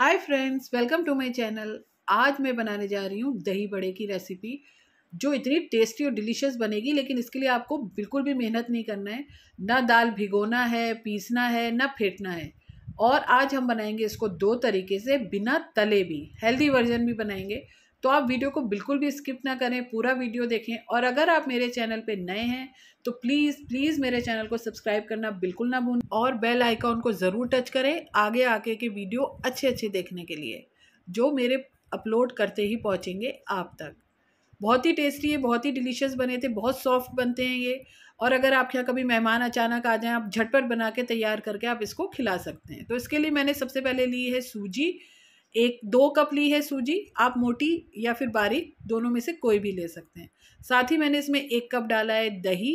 hi friends welcome to my channel आज मैं बनाने जा रही हूँ दही बड़े की रेसिपी जो इतनी टेस्टी और डिलीशियस बनेगी लेकिन इसके लिए आपको बिल्कुल भी मेहनत नहीं करना है ना दाल भिगोना है पीसना है ना फेंटना है और आज हम बनाएंगे इसको दो तरीके से बिना तले भी हेल्दी वर्जन भी बनाएंगे तो आप वीडियो को बिल्कुल भी स्किप ना करें पूरा वीडियो देखें और अगर आप मेरे चैनल पे नए हैं तो प्लीज़ प्लीज़ मेरे चैनल को सब्सक्राइब करना बिल्कुल ना भूलें और बेल आइकॉन को ज़रूर टच करें आगे आके के वीडियो अच्छे अच्छे देखने के लिए जो मेरे अपलोड करते ही पहुँचेंगे आप तक बहुत ही टेस्टी है बहुत ही डिलीशियस बने थे बहुत सॉफ्ट बनते हैं ये और अगर आपके यहाँ कभी मेहमान अचानक आ जाएं आप झटपट बना के तैयार करके आप इसको खिला सकते हैं तो इसके लिए मैंने सबसे पहले ली है सूजी एक दो कप ली है सूजी आप मोटी या फिर बारीक दोनों में से कोई भी ले सकते हैं साथ ही मैंने इसमें एक कप डाला है दही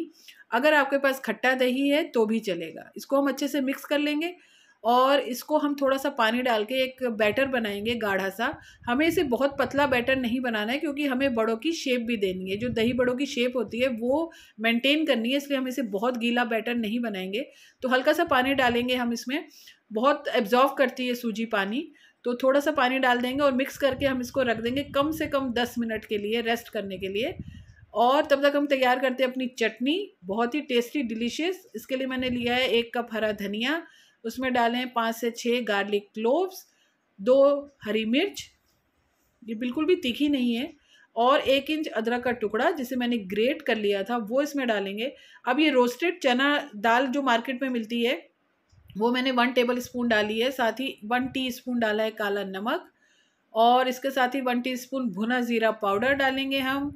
अगर आपके पास खट्टा दही है तो भी चलेगा इसको हम अच्छे से मिक्स कर लेंगे और इसको हम थोड़ा सा पानी डाल के एक बैटर बनाएंगे गाढ़ा सा हमें इसे बहुत पतला बैटर नहीं बनाना है क्योंकि हमें बड़ों की शेप भी देनी है जो दही बड़ों की शेप होती है वो मेंटेन करनी है इसलिए हम इसे बहुत गीला बैटर नहीं बनाएंगे तो हल्का सा पानी डालेंगे हम इसमें बहुत एब्जॉर्व करती है सूजी पानी तो थोड़ा सा पानी डाल देंगे और मिक्स करके हम इसको रख देंगे कम से कम दस मिनट के लिए रेस्ट करने के लिए और तब तक हम तैयार करते हैं अपनी चटनी बहुत ही टेस्टी डिलीशियस इसके लिए मैंने लिया है एक कप हरा धनिया उसमें डालें पाँच से छः गार्लिक क्लोव्स दो हरी मिर्च ये बिल्कुल भी तीखी नहीं है और एक इंच अदरक का टुकड़ा जिसे मैंने ग्रेट कर लिया था वो इसमें डालेंगे अब ये रोस्टेड चना दाल जो मार्केट में मिलती है वो मैंने वन टेबल स्पून डाली है साथ ही वन टी स्पून डाला है काला नमक और इसके साथ ही वन टी स्पून भुना ज़ीरा पाउडर डालेंगे हम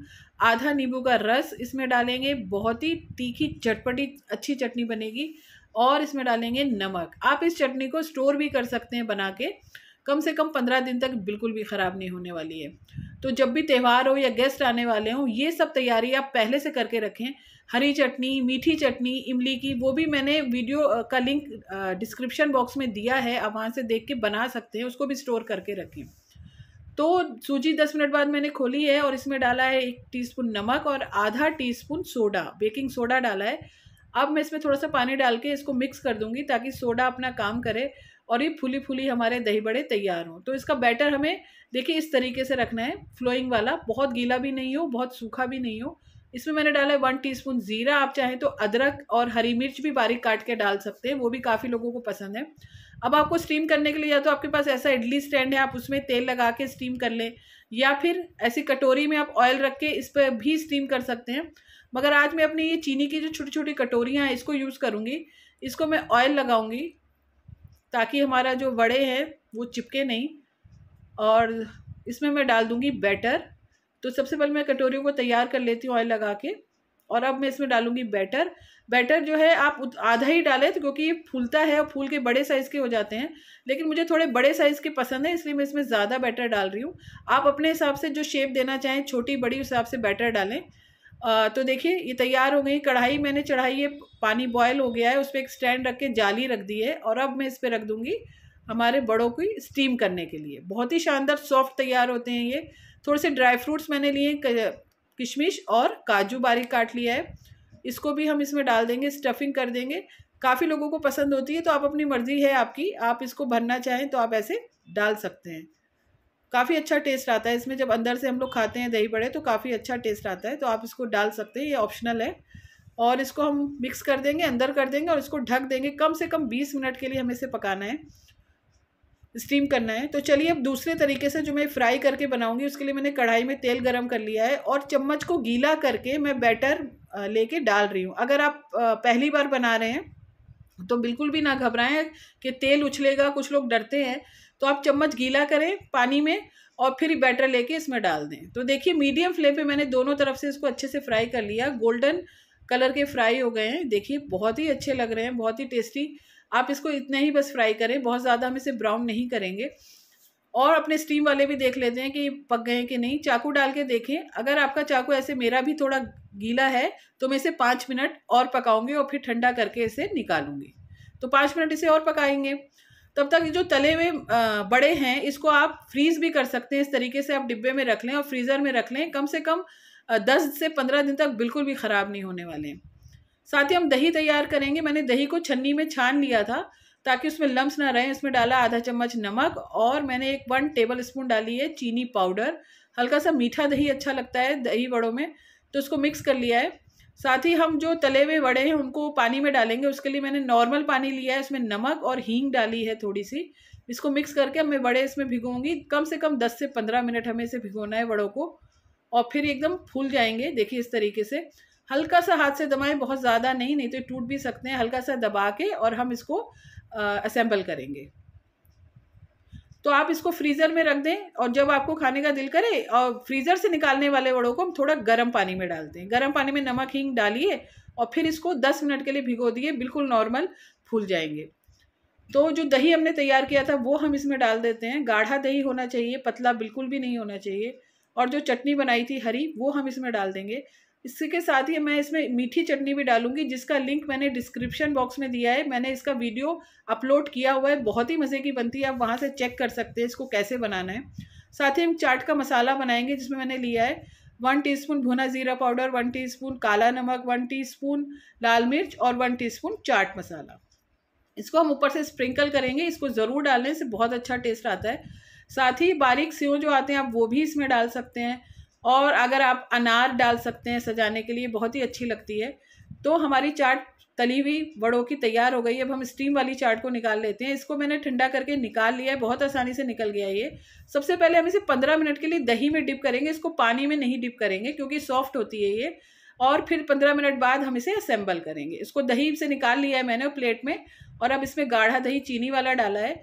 आधा नींबू का रस इसमें डालेंगे बहुत ही तीखी चटपटी अच्छी चटनी बनेगी और इसमें डालेंगे नमक आप इस चटनी को स्टोर भी कर सकते हैं बना के कम से कम पंद्रह दिन तक बिल्कुल भी ख़राब नहीं होने वाली है तो जब भी त्यौहार हो या गेस्ट आने वाले हों ये सब तैयारी आप पहले से करके रखें हरी चटनी मीठी चटनी इमली की वो भी मैंने वीडियो का लिंक डिस्क्रिप्शन बॉक्स में दिया है आप वहाँ से देख के बना सकते हैं उसको भी स्टोर करके रखें तो सूजी दस मिनट बाद मैंने खोली है और इसमें डाला है एक टीस्पून नमक और आधा टीस्पून सोडा बेकिंग सोडा डाला है अब मैं इसमें थोड़ा सा पानी डाल के इसको मिक्स कर दूंगी ताकि सोडा अपना काम करे और ये फूली फूली हमारे दही बड़े तैयार हों तो इसका बैटर हमें देखिए इस तरीके से रखना है फ्लोइंग वाला बहुत गीला भी नहीं हो बहुत सूखा भी नहीं हो इसमें मैंने डाला है वन टीस्पून ज़ीरा आप चाहें तो अदरक और हरी मिर्च भी बारीक काट के डाल सकते हैं वो भी काफ़ी लोगों को पसंद है अब आपको स्टीम करने के लिए या तो आपके पास ऐसा इडली स्टैंड है आप उसमें तेल लगा के स्टीम कर लें या फिर ऐसी कटोरी में आप ऑयल रख के इस पर भी स्टीम कर सकते हैं मगर आज मैं अपनी ये चीनी की जो छोटी छोटी कटोरियाँ हैं इसको यूज़ करूँगी इसको मैं ऑयल लगाऊँगी ताकि हमारा जो वड़े हैं वो चिपके नहीं और इसमें मैं डाल दूँगी बैटर तो सबसे पहले मैं कटोरियों को तैयार कर लेती हूँ ऑयल लगा के और अब मैं इसमें डालूंगी बैटर बैटर जो है आप आधा ही डालें तो क्योंकि ये फूलता है और फूल के बड़े साइज़ के हो जाते हैं लेकिन मुझे थोड़े बड़े साइज़ के पसंद है इसलिए मैं इसमें ज़्यादा बैटर डाल रही हूँ आप अपने हिसाब से जो शेप देना चाहें छोटी बड़ी हिसाब से बैटर डालें आ, तो देखिए ये तैयार हो गई कढ़ाई मैंने चढ़ाई है पानी बॉयल हो गया है उस पर एक स्टैंड रख के जाली रख दी है और अब मैं इस पर रख दूँगी हमारे बड़ों की स्टीम करने के लिए बहुत ही शानदार सॉफ्ट तैयार होते हैं ये थोड़े से ड्राई फ्रूट्स मैंने लिए किशमिश और काजू बारीक काट लिया है इसको भी हम इसमें डाल देंगे स्टफिंग कर देंगे काफ़ी लोगों को पसंद होती है तो आप अपनी मर्ज़ी है आपकी आप इसको भरना चाहें तो आप ऐसे डाल सकते हैं काफ़ी अच्छा टेस्ट आता है इसमें जब अंदर से हम लोग खाते हैं दही बड़े तो काफ़ी अच्छा टेस्ट आता है तो आप इसको डाल सकते हैं ये ऑप्शनल है और इसको हम मिक्स कर देंगे अंदर कर देंगे और इसको ढक देंगे कम से कम बीस मिनट के लिए हमें इसे पकाना है स्टीम करना है तो चलिए अब दूसरे तरीके से जो मैं फ्राई करके बनाऊंगी उसके लिए मैंने कढ़ाई में तेल गरम कर लिया है और चम्मच को गीला करके मैं बैटर लेके डाल रही हूँ अगर आप पहली बार बना रहे हैं तो बिल्कुल भी ना घबराएं कि तेल उछलेगा कुछ लोग डरते हैं तो आप चम्मच गीला करें पानी में और फिर बैटर लेके इसमें डाल दें तो देखिए मीडियम फ्लेम पर मैंने दोनों तरफ से इसको अच्छे से फ्राई कर लिया गोल्डन कलर के फ्राई हो गए हैं देखिए बहुत ही अच्छे लग रहे हैं बहुत ही टेस्टी आप इसको इतना ही बस फ्राई करें बहुत ज़्यादा हम इसे ब्राउन नहीं करेंगे और अपने स्टीम वाले भी देख लेते हैं कि पक गए कि नहीं चाकू डाल के देखें अगर आपका चाकू ऐसे मेरा भी थोड़ा गीला है तो मैं इसे पाँच मिनट और पकाऊंगी और फिर ठंडा करके इसे निकालूंगी तो पाँच मिनट इसे और पकाएंगे तब तक जो तले हुए बड़े हैं इसको आप फ्रीज़ भी कर सकते हैं इस तरीके से आप डिब्बे में रख लें और फ्रीज़र में रख लें कम से कम दस से पंद्रह दिन तक बिल्कुल भी ख़राब नहीं होने वाले हैं साथ ही हम दही तैयार करेंगे मैंने दही को छन्नी में छान लिया था ताकि उसमें लम्स ना रहें इसमें डाला आधा चम्मच नमक और मैंने एक वन टेबल स्पून डाली है चीनी पाउडर हल्का सा मीठा दही अच्छा लगता है दही वड़ों में तो उसको मिक्स कर लिया है साथ ही हम जो तले हुए वड़े हैं उनको पानी में डालेंगे उसके लिए मैंने नॉर्मल पानी लिया है इसमें नमक और हींग डाली है थोड़ी सी इसको मिक्स करके मैं वड़े इसमें भिगोंगी कम से कम दस से पंद्रह मिनट हमें इसे भिगोना है वड़ों को और फिर एकदम फूल जाएंगे देखिए इस तरीके से हल्का सा हाथ से दबाएं बहुत ज़्यादा नहीं नहीं तो टूट भी सकते हैं हल्का सा दबा के और हम इसको असेंबल करेंगे तो आप इसको फ्रीज़र में रख दें और जब आपको खाने का दिल करे और फ्रीज़र से निकालने वाले वड़ों को हम थोड़ा गर्म पानी में डाल दें गर्म पानी में नमक हींग डालिए और फिर इसको दस मिनट के लिए भिगो दिए बिल्कुल नॉर्मल फूल जाएंगे तो जो दही हमने तैयार किया था वो हम इसमें डाल देते हैं गाढ़ा दही होना चाहिए पतला बिल्कुल भी नहीं होना चाहिए और जो चटनी बनाई थी हरी वो हम इसमें डाल देंगे इसके साथ ही मैं इसमें मीठी चटनी भी डालूंगी जिसका लिंक मैंने डिस्क्रिप्शन बॉक्स में दिया है मैंने इसका वीडियो अपलोड किया हुआ है बहुत ही मज़े की बनती है आप वहाँ से चेक कर सकते हैं इसको कैसे बनाना है साथ ही हम चाट का मसाला बनाएंगे जिसमें मैंने लिया है वन टीस्पून भुना ज़ीरा पाउडर वन टी काला नमक वन टी लाल मिर्च और वन टी चाट मसाला इसको हम ऊपर से स्प्रिंकल करेंगे इसको ज़रूर डालने से बहुत अच्छा टेस्ट आता है साथ ही बारीक सेव जो आते हैं आप वो भी इसमें डाल सकते हैं और अगर आप अनार डाल सकते हैं सजाने के लिए बहुत ही अच्छी लगती है तो हमारी चाट तली हुई बड़ों की तैयार हो गई अब हम स्टीम वाली चाट को निकाल लेते हैं इसको मैंने ठंडा करके निकाल लिया है बहुत आसानी से निकल गया ये सबसे पहले हम इसे पंद्रह मिनट के लिए दही में डिप करेंगे इसको पानी में नहीं डिप करेंगे क्योंकि सॉफ्ट होती है ये और फिर पंद्रह मिनट बाद हम इसे असेंबल करेंगे इसको दही से निकाल लिया है मैंने प्लेट में और अब इसमें गाढ़ा दही चीनी वाला डाला है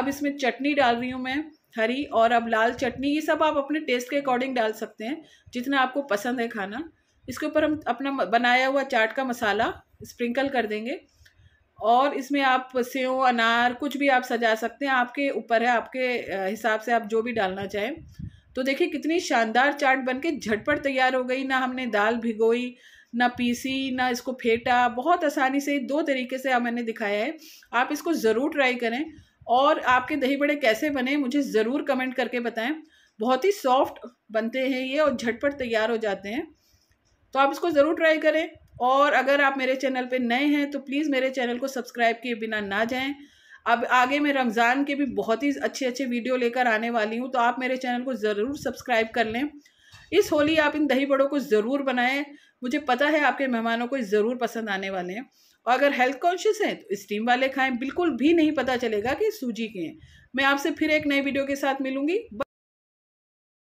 अब इसमें चटनी डाल रही हूँ मैं हरी और अब लाल चटनी ये सब आप अपने टेस्ट के अकॉर्डिंग डाल सकते हैं जितना आपको पसंद है खाना इसके ऊपर हम अपना बनाया हुआ चाट का मसाला स्प्रिंकल कर देंगे और इसमें आप सेव अनार कुछ भी आप सजा सकते हैं आपके ऊपर है आपके हिसाब से आप जो भी डालना चाहें तो देखिए कितनी शानदार चाट बन के झटपट तैयार हो गई ना हमने दाल भिगोई ना पीसी ना इसको फेंटा बहुत आसानी से दो तरीके से मैंने दिखाया है आप इसको ज़रूर ट्राई करें और आपके दही बड़े कैसे बने मुझे ज़रूर कमेंट करके बताएं बहुत ही सॉफ्ट बनते हैं ये और झटपट तैयार हो जाते हैं तो आप इसको ज़रूर ट्राई करें और अगर आप मेरे चैनल पे नए हैं तो प्लीज़ मेरे चैनल को सब्सक्राइब किए बिना ना जाएं अब आगे मैं रमज़ान के भी बहुत ही अच्छे अच्छे वीडियो लेकर आने वाली हूँ तो आप मेरे चैनल को ज़रूर सब्सक्राइब कर लें इस होली आप इन दही बड़ों को ज़रूर बनाएं मुझे पता है आपके मेहमानों को ज़रूर पसंद आने वाले हैं और अगर हेल्थ कॉन्शियस हैं तो स्टीम वाले खाएं बिल्कुल भी नहीं पता चलेगा कि सूजी के हैं मैं आपसे फिर एक नए वीडियो के साथ मिलूंगी